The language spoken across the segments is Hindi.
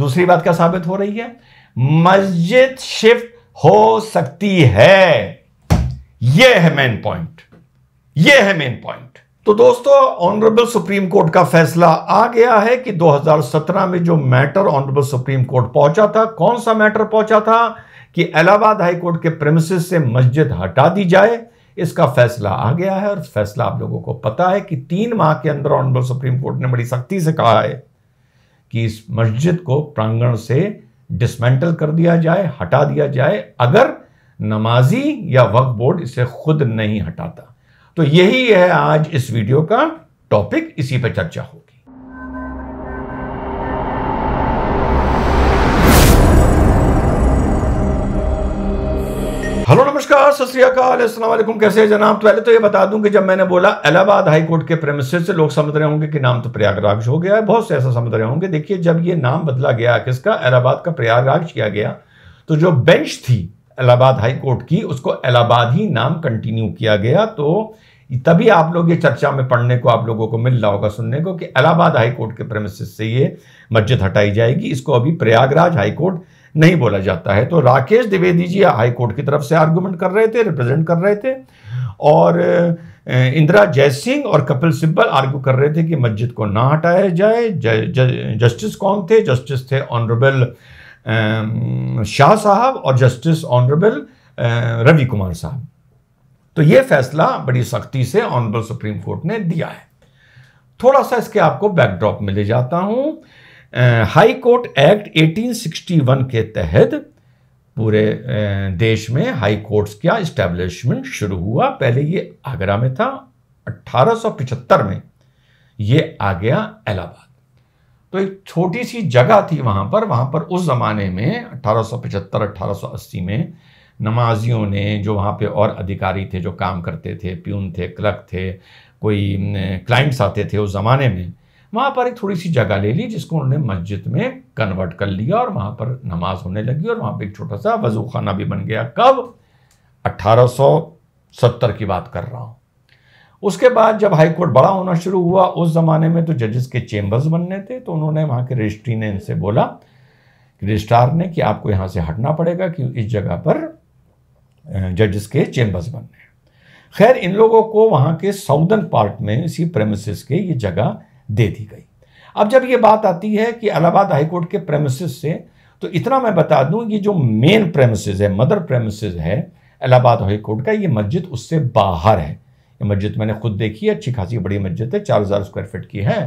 दूसरी बात क्या साबित हो रही है मस्जिद शिफ्ट हो सकती है यह है मेन पॉइंट यह है मेन पॉइंट तो दोस्तों ऑनरेबल सुप्रीम कोर्ट का फैसला आ गया है कि 2017 में जो मैटर ऑनरेबल सुप्रीम कोर्ट पहुंचा था कौन सा मैटर पहुंचा था कि इलाहाबाद हाईकोर्ट के प्रेमिसेस से मस्जिद हटा दी जाए इसका फैसला आ गया है और फैसला आप लोगों को पता है कि तीन माह के अंदर ऑनरेबल सुप्रीम कोर्ट ने बड़ी सख्ती से कहा है कि इस मस्जिद को प्रांगण से डिसमेंटल कर दिया जाए हटा दिया जाए अगर नमाजी या वक्फ बोर्ड इसे खुद नहीं हटाता तो यही है आज इस वीडियो का टॉपिक इसी पर चर्चा हो हेलो नमस्कार सत श्रीकाल कैसे हैं जनाब तो पहले तो ये बता दूं कि जब मैंने बोला इलाहाबाद हाई कोर्ट के प्रेमिस से लोग समझ रहे होंगे कि नाम तो प्रयागराज हो गया है बहुत से ऐसा समझ रहे होंगे देखिए जब ये नाम बदला गया किसका इलाहाबाद का प्रयागराज किया गया तो जो बेंच थी इलाहाबाद हाई कोर्ट की उसको इलाहाबाद ही नाम कंटिन्यू किया गया तो तभी आप लोग ये चर्चा में पढ़ने को आप लोगों को मिल रहा होगा सुनने को कि इलाहाबाद हाई कोर्ट के प्रेमिस से ये मस्जिद हटाई जाएगी इसको अभी प्रयागराज हाई कोर्ट नहीं बोला जाता है तो राकेश द्विवेदी जी हाईकोर्ट की तरफ से आर्गूमेंट कर रहे थे रिप्रेजेंट कर रहे थे और इंदिरा जयसिंह और कपिल सिब्बल आर्ग्यू कर रहे थे कि मस्जिद को ना हटाया जाए जस्टिस कौन थे जस्टिस थे ऑनरेबल शाह साहब और जस्टिस ऑनरेबल रवि कुमार साहब तो यह फैसला बड़ी सख्ती से ऑनरेबल सुप्रीम कोर्ट ने दिया है थोड़ा सा इसके आपको बैकड्रॉप में ले जाता हूं हाई कोर्ट एक्ट 1861 के तहत पूरे देश में हाई कोर्ट्स का इस्टेब्लिशमेंट शुरू हुआ पहले ये आगरा में था 1875 में ये आ गया इलाहाबाद तो एक छोटी सी जगह थी वहाँ पर वहाँ पर उस ज़माने में 1875 1880 में नमाजियों ने जो वहाँ पे और अधिकारी थे जो काम करते थे प्यून थे क्लर्क थे कोई क्लाइंट्स आते थे उस ज़माने में वहाँ पर एक थोड़ी सी जगह ले ली जिसको उन्होंने मस्जिद में कन्वर्ट कर लिया और वहाँ पर नमाज होने लगी और वहाँ पर एक छोटा सा वजू खाना भी बन गया कब 1870 की बात कर रहा हूँ उसके बाद जब हाई कोर्ट बड़ा होना शुरू हुआ उस ज़माने में तो जजेस के चेम्बर्स बनने थे तो उन्होंने वहाँ के रजिस्ट्री ने इनसे बोला रजिस्ट्रार ने कि आपको यहाँ से हटना पड़ेगा कि इस जगह पर जजेस के चेम्बर्स बनने खैर इन लोगों को वहाँ के साउदर्न पार्ट में इसी प्रेमिस के ये जगह दे दी गई अब जब ये बात आती है कि इलाहाबाद हाईकोर्ट के प्रेमिसेस से तो इतना मैं बता दूं ये जो मेन प्रेमिसेस है मदर प्रेमिसेस है इलाहाबाद हाईकोर्ट का ये मस्जिद उससे बाहर है ये मस्जिद मैंने खुद देखी है अच्छी खासी बड़ी मस्जिद है चार हज़ार स्क्वायर फीट की है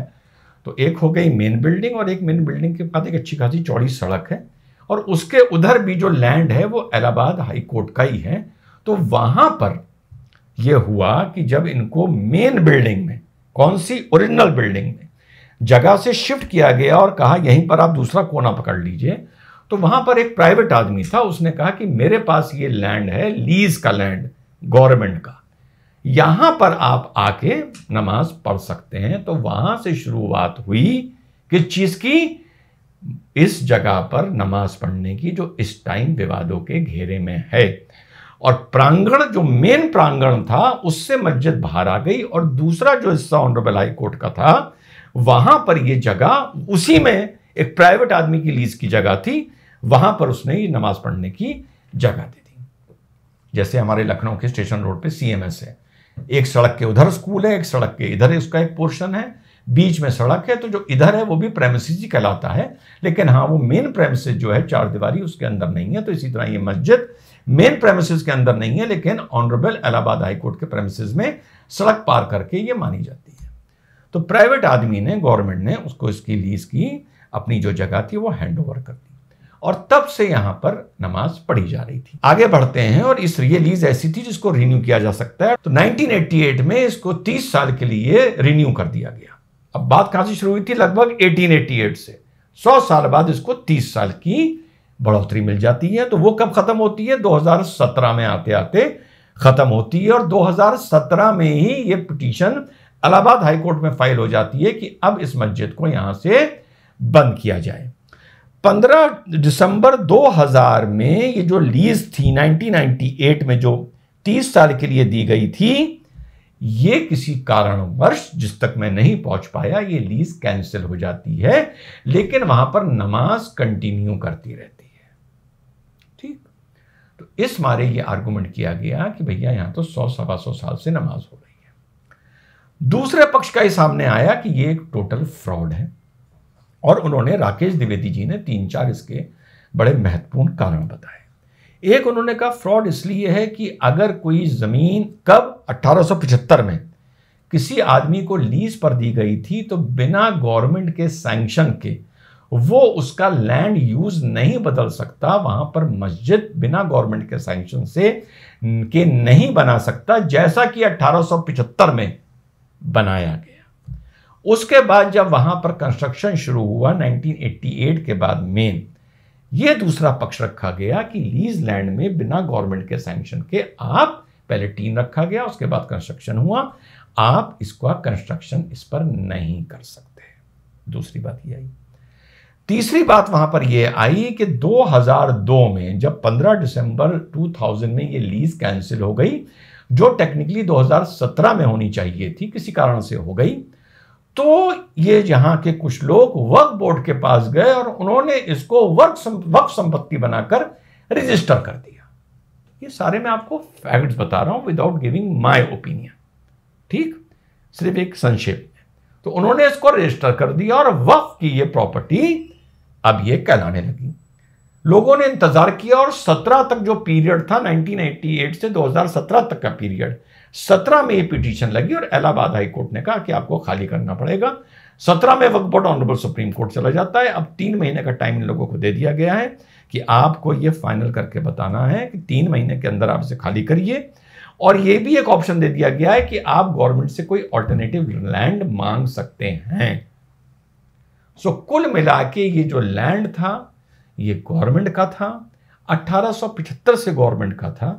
तो एक हो गई मेन बिल्डिंग और एक मेन बिल्डिंग के बाद एक अच्छी खासी चौड़ी सड़क है और उसके उधर भी जो लैंड है वो इलाहाबाद हाईकोर्ट का ही है तो वहां पर यह हुआ कि जब इनको मेन बिल्डिंग में कौन सी ओरिजिनल बिल्डिंग में जगह से शिफ्ट किया गया और कहा यहीं पर आप दूसरा कोना पकड़ लीजिए तो वहां पर एक प्राइवेट आदमी था उसने कहा कि मेरे पास ये लैंड है लीज का लैंड गवर्नमेंट का यहां पर आप आके नमाज पढ़ सकते हैं तो वहां से शुरुआत हुई किस चीज की इस जगह पर नमाज पढ़ने की जो इस टाइम विवादों के घेरे में है और प्रांगण जो मेन प्रांगण था उससे मस्जिद बाहर आ गई और दूसरा जो हिस्सा ऑनरेबल हाई कोर्ट का था वहां पर यह जगह उसी में एक प्राइवेट आदमी की लीज की जगह थी वहां पर उसने नमाज पढ़ने की जगह दे दी जैसे हमारे लखनऊ के स्टेशन रोड पे सीएमएस है एक सड़क के उधर स्कूल है एक सड़क के इधर उसका एक पोर्शन है बीच में सड़क है तो जो इधर है वो भी प्रेमसिस ही कहलाता है लेकिन हाँ वो मेन प्रेमसिस जो है चार दीवारी उसके अंदर नहीं है तो इसी तरह ये मस्जिद मेन प्रेमिस के अंदर नहीं है लेकिन ऑनरेबल इलाहाबाद हाईकोर्ट के प्रेमिस में सड़क पार करके ये मानी जाती है तो प्राइवेट आदमी ने गवर्नमेंट ने उसको इसकी लीज की अपनी जो जगह थी वो हैंड ओवर कर दी और तब से यहां पर नमाज पढ़ी जा रही थी आगे बढ़ते हैं और इस ये लीज ऐसी थी जिसको रिन्यू किया जा सकता है तो 1988 में इसको 30 साल के लिए रिन्यू कर दिया गया अब बात कहां से शुरू हुई थी लगभग 1888 से 100 साल बाद इसको 30 साल की बढ़ोतरी मिल जाती है तो वो कब ख़त्म होती है 2017 में आते आते ख़त्म होती है और 2017 में ही ये पिटीशन अलाहाबाद हाईकोर्ट में फाइल हो जाती है कि अब इस मस्जिद को यहाँ से बंद किया जाए 15 दिसंबर 2000 में ये जो लीज थी 1998 में जो 30 साल के लिए दी गई थी ये किसी कारणवश जिस तक मैं नहीं पहुंच पाया ये लीज कैंसिल हो जाती है लेकिन वहां पर नमाज कंटिन्यू करती रहती ठीक तो इस मारे ये आर्गूमेंट किया गया कि भैया यहां तो सौ सवा सौ साल से नमाज हो रही है दूसरे पक्ष का ये सामने आया कि ये एक टोटल फ्रॉड है और उन्होंने राकेश द्विवेदी जी ने तीन चार इसके बड़े महत्वपूर्ण कारण बताए एक उन्होंने कहा फ्रॉड इसलिए है कि अगर कोई ज़मीन कब 1875 में किसी आदमी को लीज पर दी गई थी तो बिना गवर्नमेंट के सैंक्शन के वो उसका लैंड यूज नहीं बदल सकता वहां पर मस्जिद बिना गवर्नमेंट के सैंक्शन से के नहीं बना सकता जैसा कि 1875 में बनाया गया उसके बाद जब वहां पर कंस्ट्रक्शन शुरू हुआ 1988 के बाद मेन ये दूसरा पक्ष रखा गया कि लीज लैंड में बिना गवर्नमेंट के सैंक्शन के आप पहले टीन रखा गया उसके बाद कंस्ट्रक्शन हुआ आप इसका कंस्ट्रक्शन इस पर नहीं कर सकते दूसरी बात यह आई तीसरी बात वहां पर यह आई कि 2002 में जब 15 दिसंबर 2000 में ये लीज कैंसिल हो गई जो टेक्निकली 2017 में होनी चाहिए थी किसी कारण से हो गई तो ये यहां के कुछ लोग वर्क बोर्ड के पास गए और उन्होंने इसको वर्क वक्फ संपत्ति बनाकर रजिस्टर कर दिया ये सारे मैं आपको फैक्ट्स बता रहा हूं विदाउट गिविंग माय ओपिनियन ठीक सिर्फ एक संक्षेप में तो उन्होंने इसको रजिस्टर कर दिया और वक्फ की ये प्रॉपर्टी अब ये कहलाने लगी लोगों ने इंतजार किया और 17 तक जो पीरियड था 1988 से 2017 तक का पीरियड 17 में ये पिटीशन लगी और इलाहाबाद हाई कोर्ट ने कहा कि आपको खाली करना पड़ेगा 17 में वक्त बोर्ड ऑनरेबल सुप्रीम कोर्ट चला जाता है अब तीन महीने का टाइम इन लोगों को दे दिया गया है कि आपको ये फाइनल करके बताना है कि तीन महीने के अंदर आप इसे खाली करिए और यह भी एक ऑप्शन दे दिया गया है कि आप गवर्नमेंट से कोई ऑल्टरनेटिव लैंड मांग सकते हैं सो कुल मिला के ये जो लैंड था ये गवर्नमेंट का था 1875 से गवर्नमेंट का था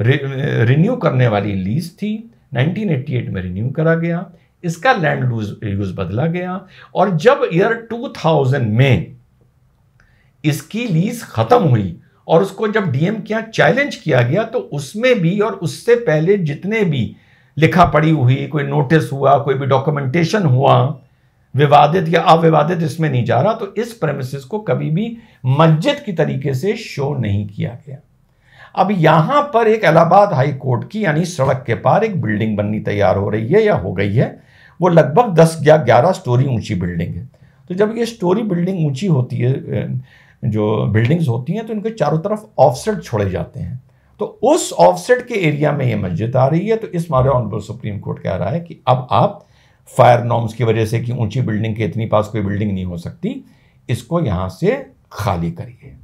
रिन्यू करने वाली लीज थी 1988 में रिन्यू करा गया इसका लैंड यूज बदला गया और जब ईयर 2000 में इसकी लीज खत्म हुई और उसको जब डीएम के चैलेंज किया गया तो उसमें भी और उससे पहले जितने भी लिखा पड़ी हुई कोई नोटिस हुआ कोई भी डॉक्यूमेंटेशन हुआ विवादित या अविवादित इसमें नहीं जा रहा तो इस प्रेमिस को कभी भी मस्जिद की तरीके से शो नहीं किया गया अब यहां पर एक इलाहाबाद हाई कोर्ट की यानी सड़क के पार एक बिल्डिंग बननी तैयार हो रही है या हो गई है वो लगभग दस या ग्यारह स्टोरी ऊंची बिल्डिंग है तो जब ये स्टोरी बिल्डिंग ऊंची होती है जो बिल्डिंग्स होती हैं तो इनके चारों तरफ ऑफसेट छोड़े जाते हैं तो उस ऑफसेट के एरिया में ये मस्जिद आ रही है तो इस मारे ऑनबल सुप्रीम कोर्ट कह रहा है कि अब आप फायर नॉर्म्स की वजह से कि ऊंची बिल्डिंग के इतनी पास कोई बिल्डिंग नहीं हो सकती इसको यहां से खाली करिए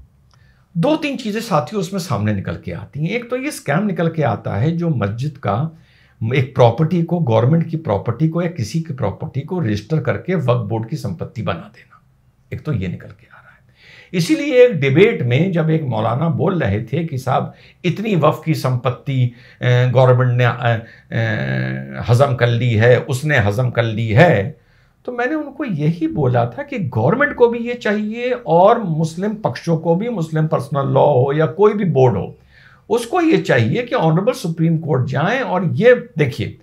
दो तीन चीज़ें साथियों उसमें सामने निकल के आती हैं एक तो ये स्कैम निकल के आता है जो मस्जिद का एक प्रॉपर्टी को गवर्नमेंट की प्रॉपर्टी को या किसी की प्रॉपर्टी को रजिस्टर करके वक्त बोर्ड की संपत्ति बना देना एक तो ये निकल के आता इसीलिए एक डिबेट में जब एक मौलाना बोल रहे थे कि साहब इतनी वफ़ की संपत्ति गवर्नमेंट ने हज़म कर ली है उसने हज़म कर ली है तो मैंने उनको यही बोला था कि गवर्नमेंट को भी ये चाहिए और मुस्लिम पक्षों को भी मुस्लिम पर्सनल लॉ हो या कोई भी बोर्ड हो उसको ये चाहिए कि ऑनरेबल सुप्रीम कोर्ट जाएं और ये देखिए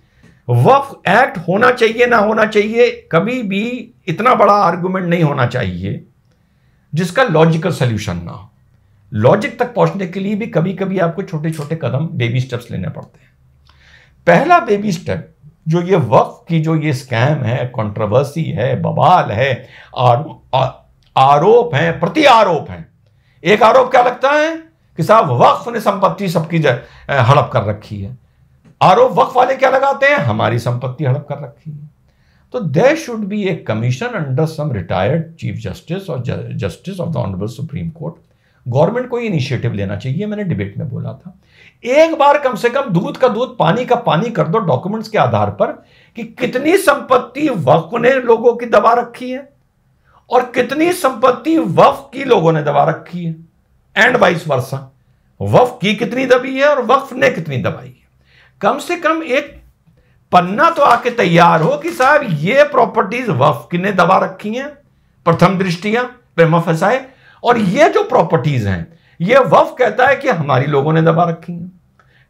वफ एक्ट होना चाहिए ना होना चाहिए कभी भी इतना बड़ा आर्गुमेंट नहीं होना चाहिए जिसका लॉजिकल सोल्यूशन ना हो लॉजिक तक पहुंचने के लिए भी कभी कभी आपको छोटे छोटे कदम बेबी स्टेप्स लेने पड़ते हैं पहला बेबी स्टेप जो ये वक्त की जो ये स्कैम है कंट्रोवर्सी है बवाल है आरोप है प्रति आरोप है एक आरोप क्या लगता है कि साहब वक्फ ने संपत्ति सबकी हड़प कर रखी है आरोप वक्फ वाले क्या लगाते हैं हमारी संपत्ति हड़प कर रखी है तो there should be a commission under some retired chief justice और justice of the honourable Supreme Court government को इनिशिएटिव लेना चाहिए मैंने डिबेट में बोला था एक बार कम से कम दूध का दूध पानी का पानी कर दो डॉक्यूमेंट्स के आधार पर कि कितनी संपत्ति वक्फ ने लोगों की दबा रखी है और कितनी संपत्ति वफ की लोगों ने दबा रखी है एंड वाइस वर्षा वफ की कितनी दबी है और वक्फ ने कितनी दबाई है कम से कम एक पन्ना तो आके तैयार हो कि साहब ये प्रॉपर्टीज वफ ने दबा रखी हैं प्रथम दृष्टिया प्रेमा फसाए और ये जो प्रॉपर्टीज हैं ये वफ कहता है कि हमारी लोगों ने दबा रखी हैं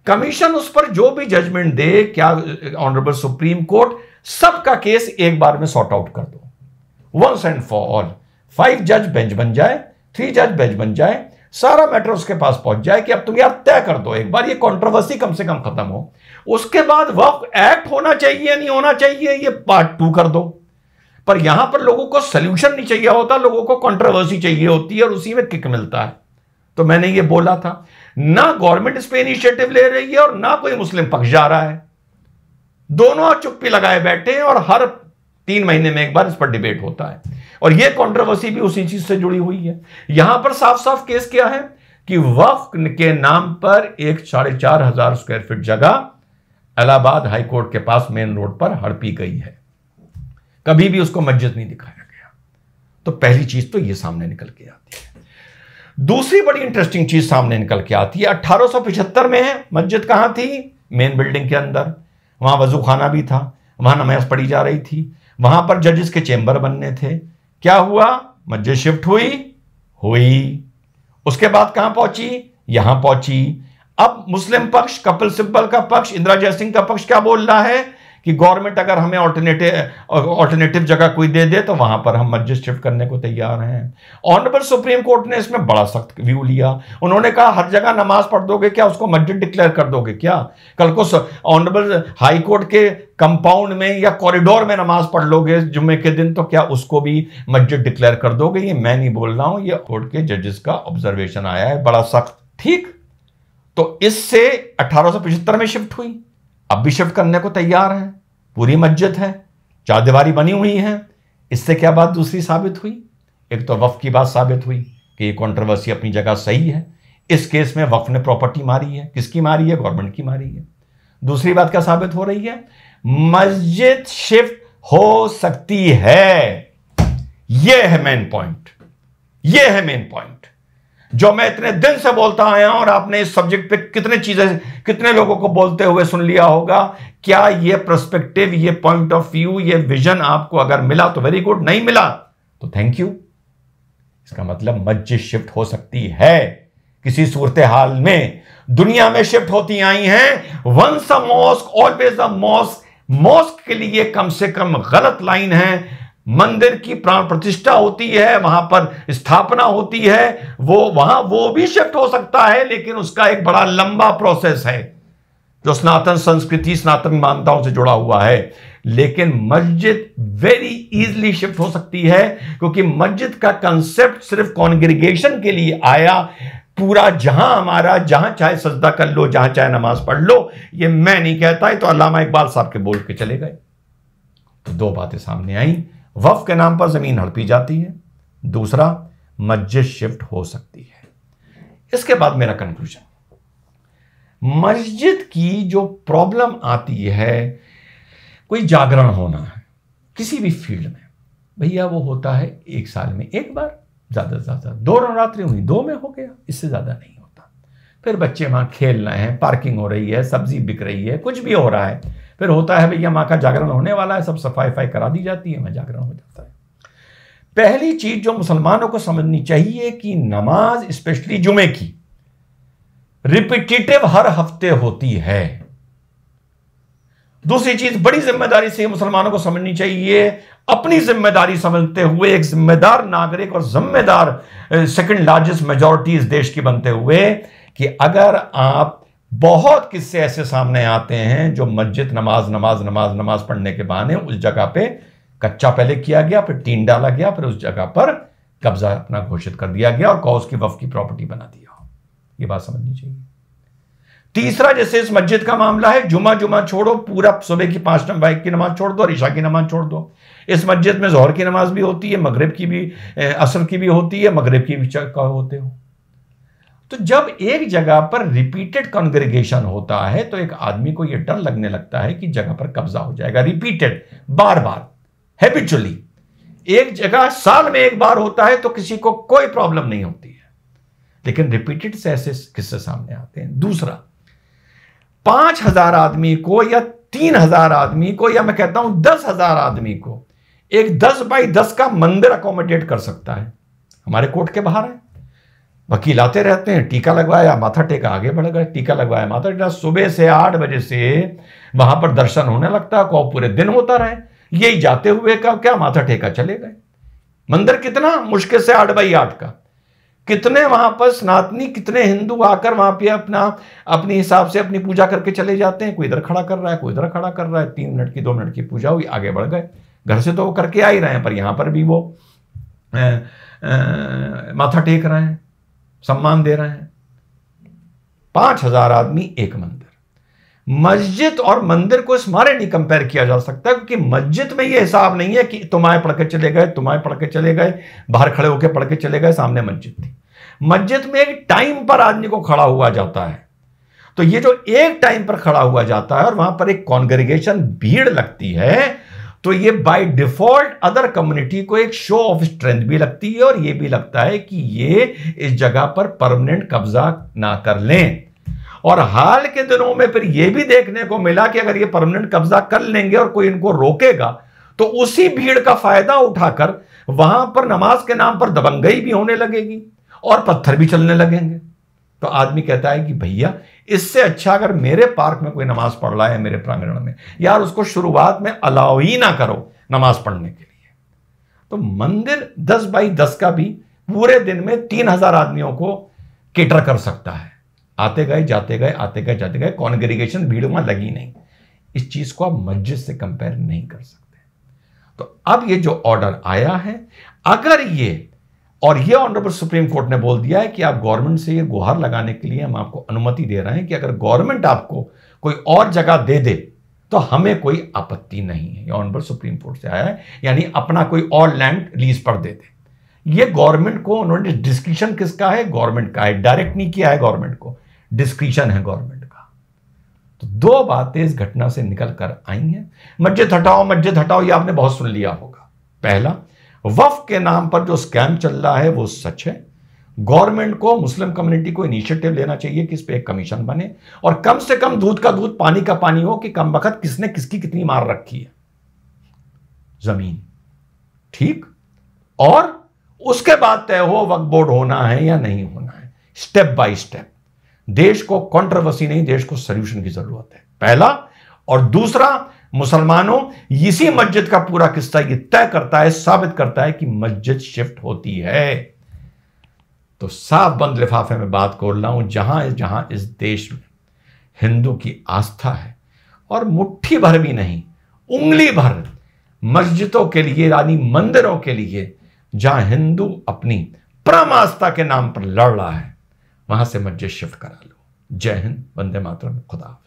कमीशन उस पर जो भी जजमेंट दे क्या ऑनरेबल सुप्रीम कोर्ट सबका केस एक बार में सॉर्ट आउट कर दो once and for all five जज बेंच बन जाए थ्री जज बेंच बन जाए सारा मैटर उसके पास पहुंच जाए कि अब तुम यार तय कर दो एक बार ये कंट्रोवर्सी कम से कम खत्म हो उसके बाद वक्त एक्ट होना चाहिए नहीं होना चाहिए ये पार्ट टू कर दो पर यहां पर लोगों को सोल्यूशन नहीं चाहिए होता लोगों को कंट्रोवर्सी चाहिए होती है और उसी में किक मिलता है तो मैंने ये बोला था ना गवर्नमेंट इस पर इनिशिएटिव ले रही है और ना कोई मुस्लिम पक्ष जा रहा है दोनों चुप्पी लगाए बैठे हैं और हर तीन महीने में एक बार इस पर डिबेट होता है और यह कॉन्ट्रोवर्सी भी उसी चीज से जुड़ी हुई है यहां पर साफ साफ केस क्या है कि वफ के नाम पर एक साढ़े चार हजार स्क्वायर फीट जगह इलाहाबाद हाईकोर्ट के पास मेन रोड पर हड़पी गई है कभी भी उसको मस्जिद नहीं दिखाया गया तो पहली चीज तो यह सामने निकल के आती है दूसरी बड़ी इंटरेस्टिंग चीज सामने निकल के आती है अठारह में मस्जिद कहां थी मेन बिल्डिंग के अंदर वहां वजू खाना भी था वहां नमाज पढ़ी जा रही थी वहां पर जजेस के चेंबर बनने थे क्या हुआ मस्जिद शिफ्ट हुई हुई उसके बाद कहां पहुंची यहां पहुंची अब मुस्लिम पक्ष कपिल सिब्बल का पक्ष इंदिरा जयसिंह का पक्ष क्या बोल रहा है कि गवर्नमेंट अगर हमें ऑल्टरनेटिव ऑल्टरनेटिव जगह कोई दे दे तो वहां पर हम मस्जिद शिफ्ट करने को तैयार हैं ऑनरेबल सुप्रीम कोर्ट ने इसमें बड़ा सख्त व्यू लिया उन्होंने कहा हर जगह नमाज पढ़ दोगे क्या उसको मस्जिद डिक्लेयर कर दोगे क्या कल को ऑनरेबल हाई कोर्ट के कंपाउंड में या कॉरिडोर में नमाज पढ़ लोगे जुम्मे के दिन तो क्या उसको भी मस्जिद डिक्लेयर कर दोगे ये मैं नहीं बोल रहा हूं ये कोर्ट के जजेस का ऑब्जर्वेशन आया है बड़ा सख्त ठीक तो इससे अठारह में शिफ्ट हुई अब भी शिफ्ट करने को तैयार है पूरी मस्जिद है चार दीवारी बनी हुई है इससे क्या बात दूसरी साबित हुई एक तो वफ़ की बात साबित हुई कि ये कॉन्ट्रोवर्सी अपनी जगह सही है इस केस में वफ़ ने प्रॉपर्टी मारी है किसकी मारी है गवर्नमेंट की मारी है दूसरी बात क्या साबित हो रही है मस्जिद शिफ्ट हो सकती है यह है मेन पॉइंट यह है मेन पॉइंट जो मैं इतने दिन से बोलता आया और आपने इस सब्जेक्ट पे कितने चीजें कितने लोगों को बोलते हुए सुन लिया होगा क्या ये प्रस्पेक्टिव ये पॉइंट ऑफ व्यू ये विजन आपको अगर मिला तो वेरी गुड नहीं मिला तो थैंक यू इसका मतलब मस्जिद शिफ्ट हो सकती है किसी सूरत हाल में दुनिया में शिफ्ट होती आई हैं once a mosque always a mosque mosque के लिए कम से कम गलत लाइन है मंदिर की प्राण प्रतिष्ठा होती है वहां पर स्थापना होती है वो वहां वो भी शिफ्ट हो सकता है लेकिन उसका एक बड़ा लंबा प्रोसेस है जो सनातन संस्कृति सनातन मान्यताओं से जुड़ा हुआ है लेकिन मस्जिद वेरी इजली शिफ्ट हो सकती है क्योंकि मस्जिद का कंसेप्ट सिर्फ कॉन्ग्रीगेशन के लिए आया पूरा जहां हमारा जहां चाहे सजदा कर लो जहां चाहे नमाज पढ़ लो ये मैं नहीं कहता है तो अलामा इकबाल साहब के बोल के चले गए तो दो बातें सामने आई वफ के नाम पर ज़मीन हड़पी जाती है दूसरा मस्जिद शिफ्ट हो सकती है इसके बाद मेरा कंक्लूजन मस्जिद की जो प्रॉब्लम आती है कोई जागरण होना है किसी भी फील्ड में भैया वो होता है एक साल में एक बार ज़्यादा से ज़्यादा दो नवरात्रि हुई दो में हो गया इससे ज़्यादा नहीं होता फिर बच्चे वहां खेल रहे हैं पार्किंग हो रही है सब्जी बिक रही है कुछ भी हो रहा है फिर होता है भैया माँ का जागरण होने वाला है सब सफाई फाई करा दी जाती है मैं जागरण हो जाता है पहली चीज जो मुसलमानों को समझनी चाहिए कि नमाज स्पेशली जुमे की रिपीटिटिव हर हफ्ते होती है दूसरी चीज बड़ी जिम्मेदारी से मुसलमानों को समझनी चाहिए अपनी जिम्मेदारी समझते हुए एक जिम्मेदार नागरिक और जिम्मेदार सेकंड लार्जेस्ट मेजोरिटी इस देश की बनते हुए कि अगर आप बहुत किस्से ऐसे सामने आते हैं जो मस्जिद नमाज नमाज नमाज नमाज पढ़ने के बहाने उस जगह पे कच्चा पहले किया गया फिर टीन डाला गया फिर उस जगह पर कब्जा अपना घोषित कर दिया गया और कौज की वफ की प्रॉपर्टी बना दिया हाँ, ये बात समझनी चाहिए तीसरा जैसे इस मस्जिद का मामला है जुमा जुमा छोड़ो पूरा सुबह की पांच नंबर की नमाज छोड़ दो और ईशा की नमाज छोड़ दो इस मस्जिद में जहर की नमाज भी होती है मगरब की भी असर की भी होती है मगरब की भी होते हो तो जब एक जगह पर रिपीटेड कॉन्ग्रेगेशन होता है तो एक आदमी को यह डर लगने लगता है कि जगह पर कब्जा हो जाएगा रिपीटेड बार बार हैबिचुअली एक जगह साल में एक बार होता है तो किसी को कोई प्रॉब्लम नहीं होती है लेकिन रिपीटेड से ऐसे किस्से सामने आते हैं दूसरा पांच हजार आदमी को या तीन हजार आदमी को या मैं कहता हूं दस हजार आदमी को एक दस बाई दस का मंदिर अकोमोडेट कर सकता है हमारे कोर्ट के बाहर है वकील आते रहते हैं टीका लगवाया माथा टेका आगे बढ़ गए टीका लगवाया माथा टेका सुबह से आठ बजे से वहां पर दर्शन होने लगता है कौ पूरे दिन होता रहे यही जाते हुए का क्या माथा टेका चले गए मंदिर कितना मुश्किल से आठ बाई आठ का कितने वहां पर स्नातनी कितने हिंदू आकर वहां पे अपना अपने हिसाब से अपनी पूजा करके चले जाते हैं कोई इधर खड़ा कर रहा है कोई इधर खड़ा कर रहा है तीन मिनट की दो मिनट की पूजा हुई आगे बढ़ गए घर से तो वो करके आ ही रहे हैं पर यहां पर भी वो माथा टेक रहे हैं सम्मान दे रहे हैं पांच हजार आदमी एक मंदिर मस्जिद और मंदिर को इस मारे नहीं कंपेयर किया जा सकता क्योंकि मस्जिद में यह हिसाब नहीं है कि तुम्हारे पढ़ के चले गए तुम्हारे पढ़ के चले गए बाहर खड़े होकर पढ़ के चले गए सामने मस्जिद थी मस्जिद में एक टाइम पर आदमी को खड़ा हुआ जाता है तो ये जो एक टाइम पर खड़ा हुआ जाता है और वहां पर एक कॉन्ग्रीगेशन भीड़ लगती है तो ये बाय डिफॉल्ट अदर कम्युनिटी को एक शो ऑफ स्ट्रेंथ भी लगती है और ये भी लगता है कि ये इस जगह पर परमानेंट कब्जा ना कर लें और हाल के दिनों में फिर यह भी देखने को मिला कि अगर ये परमानेंट कब्जा कर लेंगे और कोई इनको रोकेगा तो उसी भीड़ का फायदा उठाकर वहां पर नमाज के नाम पर दबंगई भी होने लगेगी और पत्थर भी चलने लगेंगे तो आदमी कहता है कि भैया इससे अच्छा अगर मेरे पार्क में कोई नमाज पढ़ रहा है मेरे प्रांगण में यार उसको शुरुआत में अलाव ही ना करो नमाज पढ़ने के लिए तो मंदिर दस बाई दस का भी पूरे दिन में तीन हजार आदमियों को केटर कर सकता है आते गए जाते गए आते गए जाते गए कॉन्ग्रीगेशन भीड़ में लगी नहीं इस चीज को आप मस्जिद से कंपेयर नहीं कर सकते तो अब ये जो ऑर्डर आया है अगर ये और ये ऑनरेबल सुप्रीम कोर्ट ने बोल दिया है कि आप गवर्नमेंट से ये गुहार लगाने के लिए हम आपको अनुमति दे रहे हैं कि अगर गवर्नमेंट आपको कोई और जगह दे दे तो हमें कोई आपत्ति नहीं है ये ऑनरेबल सुप्रीम कोर्ट से आया है यानी अपना कोई और लैंड लीज पर दे दे ये गवर्नमेंट को उन्होंने डिस्क्रिप्शन किसका है गवर्नमेंट का है डायरेक्ट नहीं किया है गवर्नमेंट को डिस्क्रिप्शन है गवर्नमेंट का तो दो बातें इस घटना से निकल कर आई हैं मस्जिद हटाओ मस्जिद हटाओ ये आपने बहुत सुन लिया होगा पहला वफ के नाम पर जो स्कैम चल रहा है वो सच है गवर्नमेंट को मुस्लिम कम्युनिटी को इनिशिएटिव लेना चाहिए कि इस पर एक कमीशन बने और कम से कम दूध का दूध पानी का पानी हो कि कम वक्त किसने किसकी कितनी मार रखी है जमीन ठीक और उसके बाद तय हो वक्त बोर्ड होना है या नहीं होना है स्टेप बाय स्टेप देश को कंट्रोवर्सी नहीं देश को सोल्यूशन की जरूरत है पहला और दूसरा मुसलमानों इसी मस्जिद का पूरा किस्सा यह तय करता है साबित करता है कि मस्जिद शिफ्ट होती है तो साफ बंद लिफाफे में बात कर रहा हूं जहां जहां इस देश में हिंदू की आस्था है और मुट्ठी भर भी नहीं उंगली भर मस्जिदों के लिए यानी मंदिरों के लिए जहां हिंदू अपनी परम आस्था के नाम पर लड़ रहा है वहां से मस्जिद शिफ्ट करा लो जय हिंद वंदे मातरम खुदा